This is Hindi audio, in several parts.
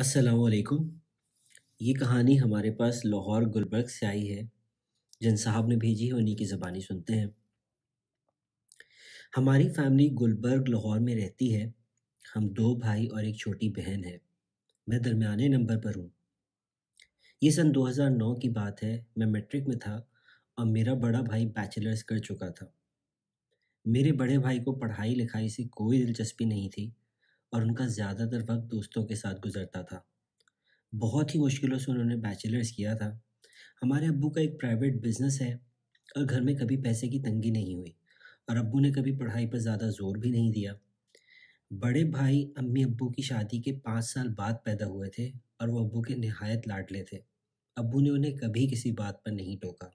असलकुम ये कहानी हमारे पास लाहौर गुलबर्ग से आई है जिन साहब ने भेजी है उन्हीं की ज़बानी सुनते हैं हमारी फैमिली गुलबर्ग लाहौर में रहती है हम दो भाई और एक छोटी बहन है मैं दरमियाने नंबर पर हूँ ये सन 2009 की बात है मैं मैट्रिक में था और मेरा बड़ा भाई बैचलर्स कर चुका था मेरे बड़े भाई को पढ़ाई लिखाई से कोई दिलचस्पी नहीं थी और उनका ज़्यादातर वक्त दोस्तों के साथ गुजरता था बहुत ही मुश्किलों से उन्होंने बैचलर्स किया था हमारे अबू का एक प्राइवेट बिजनेस है और घर में कभी पैसे की तंगी नहीं हुई और अबू ने कभी पढ़ाई पर ज़्यादा जोर भी नहीं दिया बड़े भाई अम्मी अबू की शादी के पाँच साल बाद पैदा हुए थे और वो अबू के नहायत लाडले थे अबू ने उन्हें कभी किसी बात पर नहीं टोका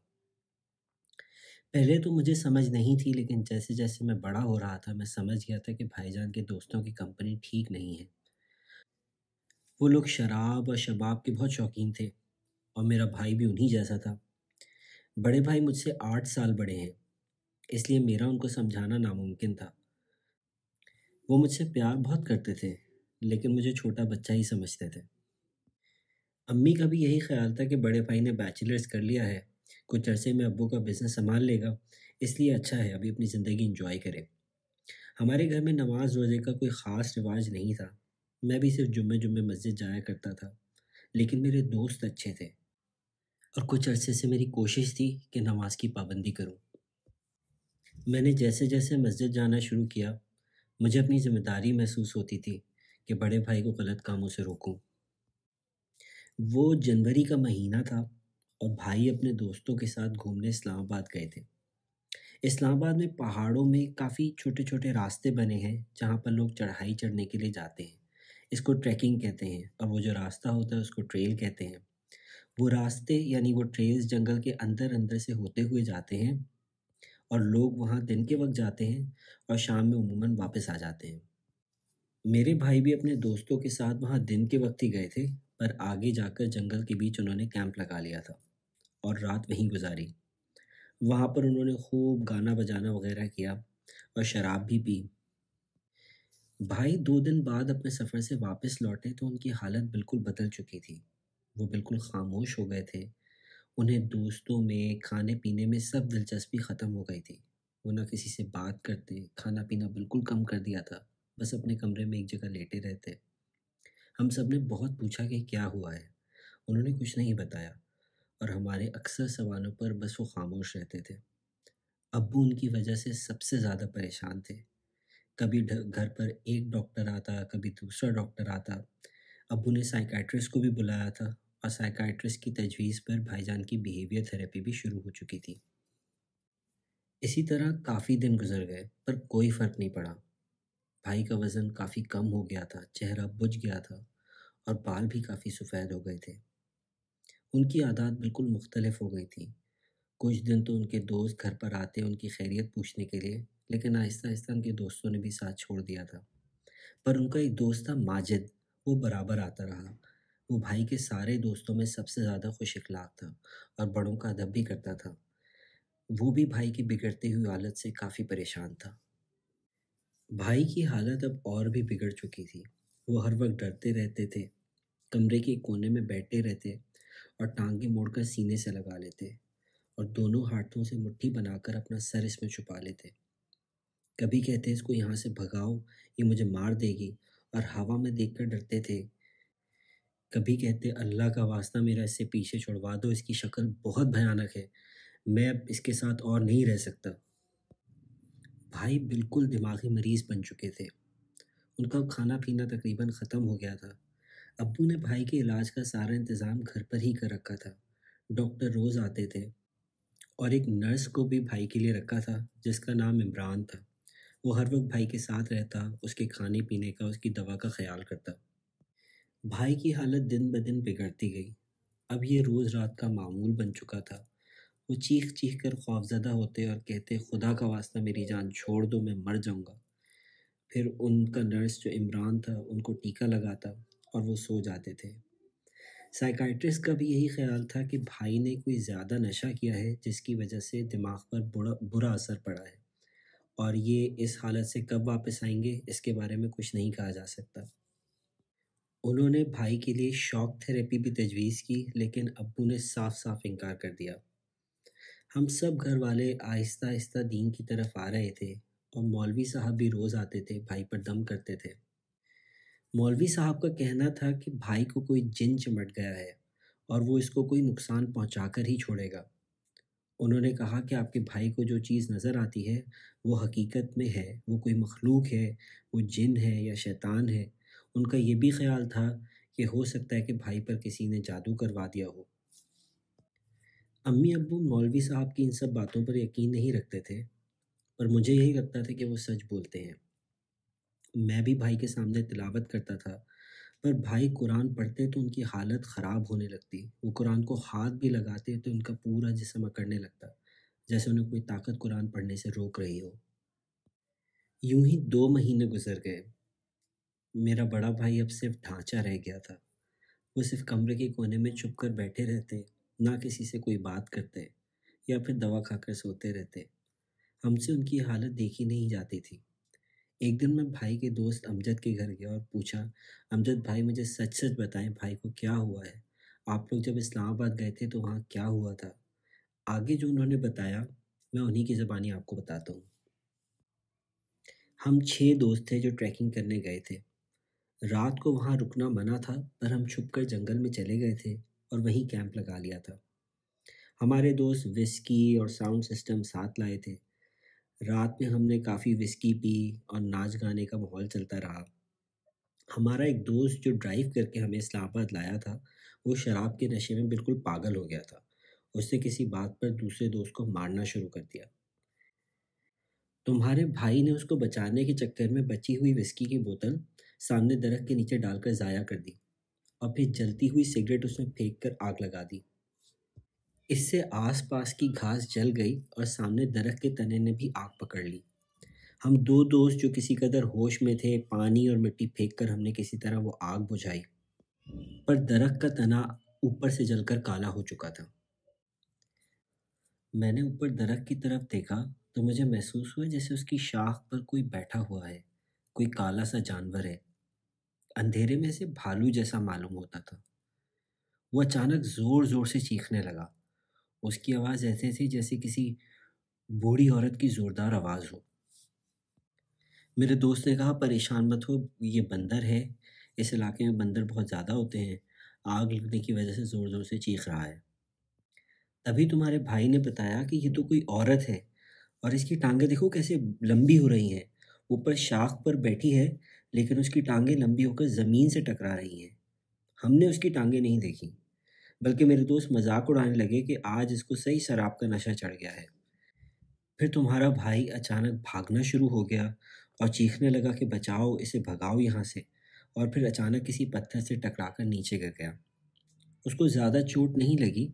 पहले तो मुझे समझ नहीं थी लेकिन जैसे जैसे मैं बड़ा हो रहा था मैं समझ गया था कि भाईजान के दोस्तों की कंपनी ठीक नहीं है वो लोग शराब और शबाब के बहुत शौकीन थे और मेरा भाई भी उन्हीं जैसा था बड़े भाई मुझसे आठ साल बड़े हैं इसलिए मेरा उनको समझाना नामुमकिन था वो मुझसे प्यार बहुत करते थे लेकिन मुझे छोटा बच्चा ही समझते थे अम्मी का भी यही ख्याल था कि बड़े भाई ने बैचलर्स कर लिया है कुछ अरसे में अबू का बिज़नेस संभाल लेगा इसलिए अच्छा है अभी अपनी ज़िंदगी इंजॉय करें हमारे घर में नमाज रोज़े का कोई ख़ास रिवाज नहीं था मैं भी सिर्फ जुम्मे जुम्मे मस्जिद जाया करता था लेकिन मेरे दोस्त अच्छे थे और कुछ अरसे से मेरी कोशिश थी कि नमाज की पाबंदी करूं। मैंने जैसे जैसे मस्जिद जाना शुरू किया मुझे अपनी ज़िम्मेदारी महसूस होती थी कि बड़े भाई को गलत कामों से रोकूं। वो जनवरी का महीना था और भाई अपने दोस्तों के साथ घूमने इस्लामाबाद गए थे इस्लामाबाद में पहाड़ों में काफ़ी छोटे छोटे रास्ते बने हैं जहाँ पर लोग चढ़ाई चढ़ने के लिए जाते हैं इसको ट्रैकिंग कहते हैं और वो जो रास्ता होता है उसको ट्रेल कहते हैं वो रास्ते यानी वो ट्रेल्स जंगल के अंदर अंदर से होते हुए जाते हैं और लोग वहाँ दिन के वक्त जाते हैं और शाम में उमूमन वापस आ जाते हैं मेरे भाई भी अपने दोस्तों के साथ वहाँ दिन के वक्त ही गए थे पर आगे जाकर जंगल के बीच उन्होंने कैंप लगा लिया था और रात वहीं गुजारी वहाँ पर उन्होंने खूब गाना बजाना वगैरह किया और शराब भी पी भाई दो दिन बाद अपने सफ़र से वापस लौटे तो उनकी हालत बिल्कुल बदल चुकी थी वो बिल्कुल खामोश हो गए थे उन्हें दोस्तों में खाने पीने में सब दिलचस्पी ख़त्म हो गई थी वो ना किसी से बात करते खाना पीना बिल्कुल कम कर दिया था बस अपने कमरे में एक जगह लेटे रहते हम सब ने बहुत पूछा कि क्या हुआ है उन्होंने कुछ नहीं बताया और हमारे अक्सर सवालों पर बस वो खामोश रहते थे अबू उनकी वजह से सबसे ज़्यादा परेशान थे कभी घर पर एक डॉक्टर आता कभी दूसरा डॉक्टर आता अबू ने साइकाट्रिस्ट को भी बुलाया था और साइकाट्रिस्ट की तजवीज़ पर भाईजान की बिहेवियर थेरेपी भी शुरू हो चुकी थी इसी तरह काफ़ी दिन गुजर गए पर कोई फ़र्क नहीं पड़ा भाई का वज़न काफ़ी कम हो गया था चेहरा बुझ गया था और बाल भी काफ़ी सफ़ेद हो गए थे उनकी आदत बिल्कुल मुख्तलफ हो गई थी कुछ दिन तो उनके दोस्त घर पर आते उनकी खैरियत पूछने के लिए लेकिन आहिस्ता आहिस्ता उनके दोस्तों ने भी साथ छोड़ दिया था पर उनका एक दोस्त था माजिद वो बराबर आता रहा वो भाई के सारे दोस्तों में सबसे ज़्यादा खुश अखलाक था और बड़ों का अदब भी करता था वो भी भाई की बिगड़ती हुई हालत से काफ़ी परेशान था भाई की हालत अब और भी बिगड़ चुकी थी वो हर वक्त डरते रहते थे कमरे के कोने में बैठे रहते और टांगे मोड़कर सीने से लगा लेते और दोनों हाथों से मुट्ठी बनाकर अपना सर इसमें छुपा लेते कभी कहते इसको यहाँ से भगाओ ये मुझे मार देगी और हवा में देखकर डरते थे कभी कहते अल्लाह का वास्ता मेरा इससे पीछे छुड़वा दो इसकी शक्ल बहुत भयानक है मैं अब इसके साथ और नहीं रह सकता भाई बिल्कुल दिमागी मरीज़ बन चुके थे उनका खाना पीना तकरीबन ख़त्म हो गया था अब्बू ने भाई के इलाज का सारा इंतज़ाम घर पर ही कर रखा था डॉक्टर रोज़ आते थे और एक नर्स को भी भाई के लिए रखा था जिसका नाम इमरान था वो हर वक्त भाई के साथ रहता उसके खाने पीने का उसकी दवा का ख्याल करता भाई की हालत दिन ब दिन बिगड़ती गई अब ये रोज़ रात का मामूल बन चुका था वो चीख चीख कर खौफजदा होते और कहते खुदा का वास्ता मेरी जान छोड़ दो मैं मर जाऊँगा फिर उनका नर्स जो इमरान था उनको टीका लगाता और वो सो जाते थे साइकाट्रिस्ट का भी यही ख्याल था कि भाई ने कोई ज़्यादा नशा किया है जिसकी वजह से दिमाग पर बुरा बुरा असर पड़ा है और ये इस हालत से कब वापस आएंगे इसके बारे में कुछ नहीं कहा जा सकता उन्होंने भाई के लिए शॉक थेरेपी भी तजवीज़ की लेकिन अबू ने साफ साफ इनकार कर दिया हम सब घर वाले आहिस्ता आहिस्ता दीन की तरफ आ रहे थे और मौलवी साहब भी रोज़ आते थे भाई पर दम करते थे मौलवी साहब का कहना था कि भाई को कोई जिन चिमट गया है और वो इसको कोई नुकसान पहुँचा कर ही छोड़ेगा उन्होंने कहा कि आपके भाई को जो चीज़ नज़र आती है वो हकीकत में है वो कोई मखलूक है वो जिन है या शैतान है उनका ये भी ख्याल था कि हो सकता है कि भाई पर किसी ने जादू करवा दिया हो अम्मी अबू मौलवी साहब की इन सब बातों पर यकीन नहीं रखते थे पर मुझे यही लगता था कि वो सच बोलते हैं मैं भी भाई के सामने तिलावत करता था पर भाई कुरान पढ़ते तो उनकी हालत ख़राब होने लगती वो कुरान को हाथ भी लगाते तो उनका पूरा जिसम अकड़ने लगता जैसे उन्हें कोई ताकत कुरान पढ़ने से रोक रही हो यूं ही दो महीने गुजर गए मेरा बड़ा भाई अब सिर्फ ढांचा रह गया था वो सिर्फ कमरे के कोने में छुप कर बैठे रहते ना किसी से कोई बात करते या फिर दवा खाकर सोते रहते हमसे उनकी हालत देखी नहीं जाती थी एक दिन मैं भाई के दोस्त अमजद के घर गया और पूछा अमजद भाई मुझे सच सच बताएं भाई को क्या हुआ है आप लोग जब इस्लामाबाद गए थे तो वहाँ क्या हुआ था आगे जो उन्होंने बताया मैं उन्हीं की ज़बानी आपको बताता हूँ हम छः दोस्त थे जो ट्रैकिंग करने गए थे रात को वहाँ रुकना मना था पर हम छुप कर जंगल में चले गए थे और वहीं कैंप लगा लिया था हमारे दोस्त विस्की और साउंड सिस्टम साथ लाए थे रात में हमने काफ़ी विस्की पी और नाच गाने का माहौल चलता रहा हमारा एक दोस्त जो ड्राइव करके हमें इस्लामाबाद लाया था वो शराब के नशे में बिल्कुल पागल हो गया था उसने किसी बात पर दूसरे दोस्त को मारना शुरू कर दिया तुम्हारे भाई ने उसको बचाने के चक्कर में बची हुई विस्की की बोतल सामने दरख्त के नीचे डालकर ज़ाया कर दी और फिर जलती हुई सिगरेट उसमें फेंक कर आग लगा दी इससे आसपास की घास जल गई और सामने दरख्त के तने ने भी आग पकड़ ली हम दो दोस्त जो किसी कदर होश में थे पानी और मिट्टी फेंक कर हमने किसी तरह वो आग बुझाई पर दरख्त का तना ऊपर से जलकर काला हो चुका था मैंने ऊपर दरख्त की तरफ देखा तो मुझे महसूस हुआ जैसे उसकी शाख पर कोई बैठा हुआ है कोई काला सा जानवर है अंधेरे में से भालू जैसा मालूम होता था वो अचानक ज़ोर ज़ोर से चीखने लगा उसकी आवाज़ ऐसे थी जैसे किसी बूढ़ी औरत की ज़ोरदार आवाज़ हो मेरे दोस्त ने कहा परेशान मत हो ये बंदर है इस इलाके में बंदर बहुत ज़्यादा होते हैं आग लगने की वजह से ज़ोर ज़ोर से चीख रहा है तभी तुम्हारे भाई ने बताया कि ये तो कोई औरत है और इसकी टांगें देखो कैसे लंबी हो रही हैं ऊपर शाख पर बैठी है लेकिन उसकी टांगें लंबी होकर ज़मीन से टकरा रही हैं हमने उसकी टांगें नहीं देखी बल्कि मेरे दोस्त मजाक उड़ाने लगे कि आज इसको सही शराब का नशा चढ़ गया है फिर तुम्हारा भाई अचानक भागना शुरू हो गया और चीखने लगा कि बचाओ इसे भगाओ यहाँ से और फिर अचानक किसी पत्थर से टकरा कर नीचे गिर गया उसको ज़्यादा चोट नहीं लगी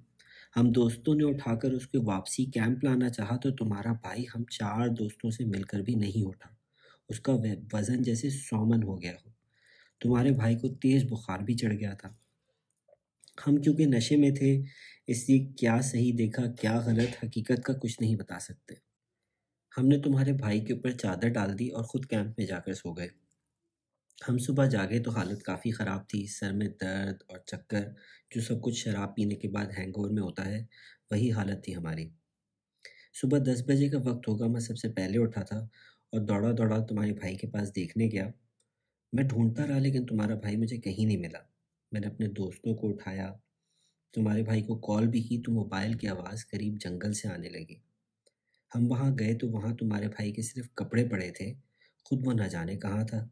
हम दोस्तों ने उठाकर उसके वापसी कैंप लाना चाहा तो तुम्हारा भाई हम चार दोस्तों से मिलकर भी नहीं उठा उसका वज़न जैसे सौमन हो गया हो तुम्हारे भाई को तेज़ बुखार भी चढ़ गया था हम क्योंकि नशे में थे इसलिए क्या सही देखा क्या गलत हकीकत का कुछ नहीं बता सकते हमने तुम्हारे भाई के ऊपर चादर डाल दी और ख़ुद कैंप में जाकर सो गए हम सुबह जागे तो हालत काफ़ी ख़राब थी सर में दर्द और चक्कर जो सब कुछ शराब पीने के बाद हैंगओवर में होता है वही हालत थी हमारी सुबह दस बजे का वक्त होगा मैं सबसे पहले उठा था और दौड़ा दौड़ा तुम्हारे भाई के पास देखने गया मैं ढूंढता रहा लेकिन तुम्हारा भाई मुझे कहीं नहीं मिला मैंने अपने दोस्तों को उठाया तुम्हारे भाई को कॉल भी की तो मोबाइल की आवाज़ करीब जंगल से आने लगी हम वहाँ गए तो वहाँ तुम्हारे भाई के सिर्फ कपड़े पड़े थे खुद वो न जाने कहाँ था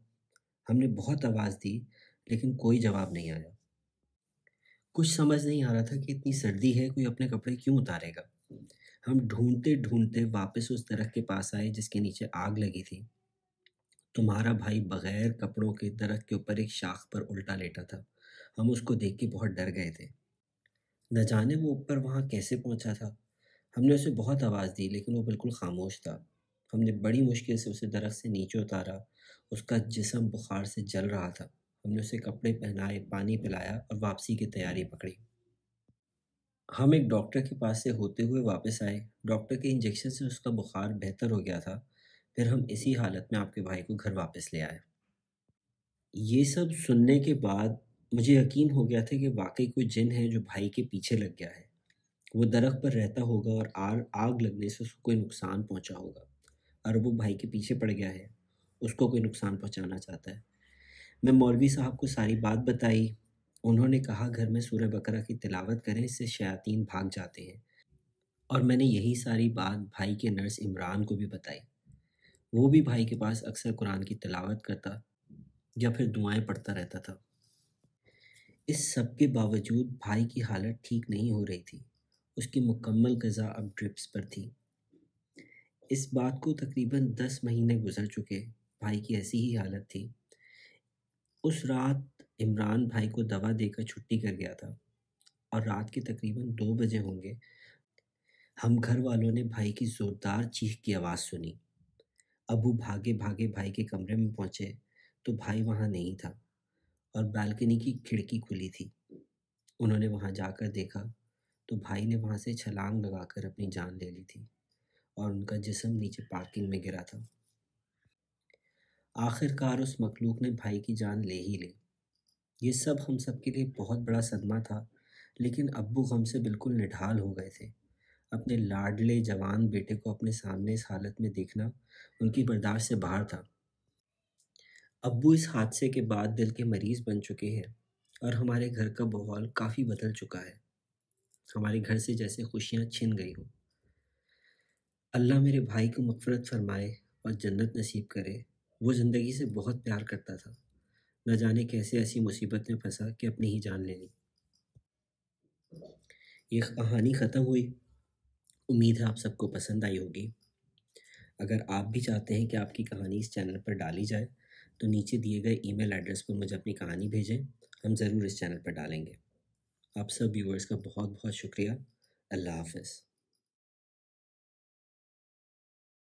हमने बहुत आवाज़ दी लेकिन कोई जवाब नहीं आया कुछ समझ नहीं आ रहा था कि इतनी सर्दी है कोई अपने कपड़े क्यों उतारेगा हम ढूंढते ढूंढते वापस उस दरख्त के पास आए जिसके नीचे आग लगी थी तुम्हारा भाई बगैर कपड़ों के दरख्त के ऊपर एक शाख पर उल्टा लेटा था हम उसको देख के बहुत डर गए थे न जाने वो ऊपर वहाँ कैसे पहुँचा था हमने उसे बहुत आवाज़ दी लेकिन वो बिल्कुल खामोश था हमने बड़ी मुश्किल से उसे दरख्त से नीचे उतारा उसका जिसम बुखार से जल रहा था हमने उसे कपड़े पहनाए पानी पिलाया और वापसी की तैयारी पकड़ी हम एक डॉक्टर के पास से होते हुए वापस आए डॉक्टर के इंजेक्शन से उसका बुखार बेहतर हो गया था फिर हम इसी हालत में आपके भाई को घर वापस ले आए ये सब सुनने के बाद मुझे यकीन हो गया था कि वाकई कोई जिन है जो भाई के पीछे लग गया है वो दरख्त पर रहता होगा और आर आग लगने से उसको कोई नुकसान पहुंचा होगा और वो भाई के पीछे पड़ गया है उसको कोई नुकसान पहुंचाना चाहता है मैं मौलवी साहब को सारी बात बताई उन्होंने कहा घर में सूर्य बकरा की तिलावत करें इससे शयातीन भाग जाते हैं और मैंने यही सारी बात भाई के नर्स इमरान को भी बताई वो भी भाई के पास अक्सर कुरान की तिलावत करता या फिर दुआएं पढ़ता रहता था इस सब के बावजूद भाई की हालत ठीक नहीं हो रही थी उसकी मुकम्मल गज़ा अब ड्रिप्स पर थी इस बात को तकरीबन दस महीने गुजर चुके भाई की ऐसी ही हालत थी उस रात इमरान भाई को दवा देकर छुट्टी कर गया था और रात के तकरीबन दो बजे होंगे हम घर वालों ने भाई की ज़ोरदार चीख की आवाज़ सुनी अबू भागे भागे भाई के कमरे में पहुंचे तो भाई वहां नहीं था और बालकनी की खिड़की खुली थी उन्होंने वहां जाकर देखा तो भाई ने वहां से छलांग लगाकर अपनी जान ले ली थी और उनका जिसम नीचे पार्किंग में गिरा था आखिरकार उस मखलूक ने भाई की जान ले ही ली ये सब हम सब के लिए बहुत बड़ा सदमा था लेकिन अब्बू गम से बिल्कुल निढाल हो गए थे अपने लाडले जवान बेटे को अपने सामने इस हालत में देखना उनकी बर्दाश्त से बाहर था अब्बू इस हादसे के बाद दिल के मरीज़ बन चुके हैं और हमारे घर का माहौल काफ़ी बदल चुका है हमारे घर से जैसे खुशियाँ छिन गई हों अल्लाह मेरे भाई को मफ़रत फरमाए और जन्नत नसीब करे वो ज़िंदगी से बहुत प्यार करता था न जाने कैसे ऐसी मुसीबत में फंसा कि अपनी ही जान ले ली ये कहानी ख़त्म हुई उम्मीद है आप सबको पसंद आई होगी अगर आप भी चाहते हैं कि आपकी कहानी इस चैनल पर डाली जाए तो नीचे दिए गए ईमेल एड्रेस पर मुझे अपनी कहानी भेजें हम ज़रूर इस चैनल पर डालेंगे आप सब व्यूअर्स का बहुत बहुत शुक्रिया अल्लाह हाफिज़